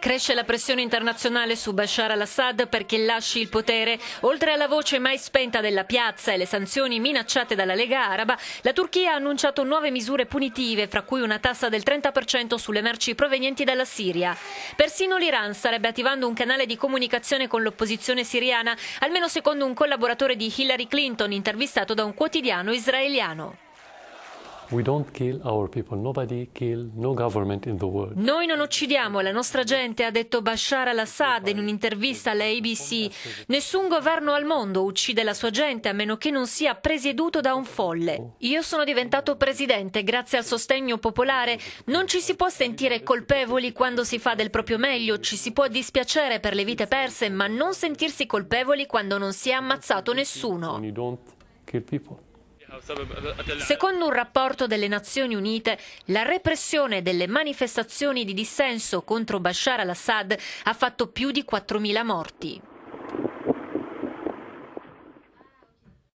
Cresce la pressione internazionale su Bashar al-Assad perché lasci il potere. Oltre alla voce mai spenta della piazza e le sanzioni minacciate dalla Lega Araba, la Turchia ha annunciato nuove misure punitive, fra cui una tassa del 30% sulle merci provenienti dalla Siria. Persino l'Iran starebbe attivando un canale di comunicazione con l'opposizione siriana, almeno secondo un collaboratore di Hillary Clinton intervistato da un quotidiano israeliano. Noi non uccidiamo la nostra gente, ha detto Bashar al-Assad in un'intervista alla ABC. Nessun governo al mondo uccide la sua gente a meno che non sia presieduto da un folle. Io sono diventato presidente grazie al sostegno popolare. Non ci si può sentire colpevoli quando si fa del proprio meglio, ci si può dispiacere per le vite perse, ma non sentirsi colpevoli quando non si è ammazzato nessuno. Secondo un rapporto delle Nazioni Unite, la repressione delle manifestazioni di dissenso contro Bashar al-Assad ha fatto più di 4.000 morti.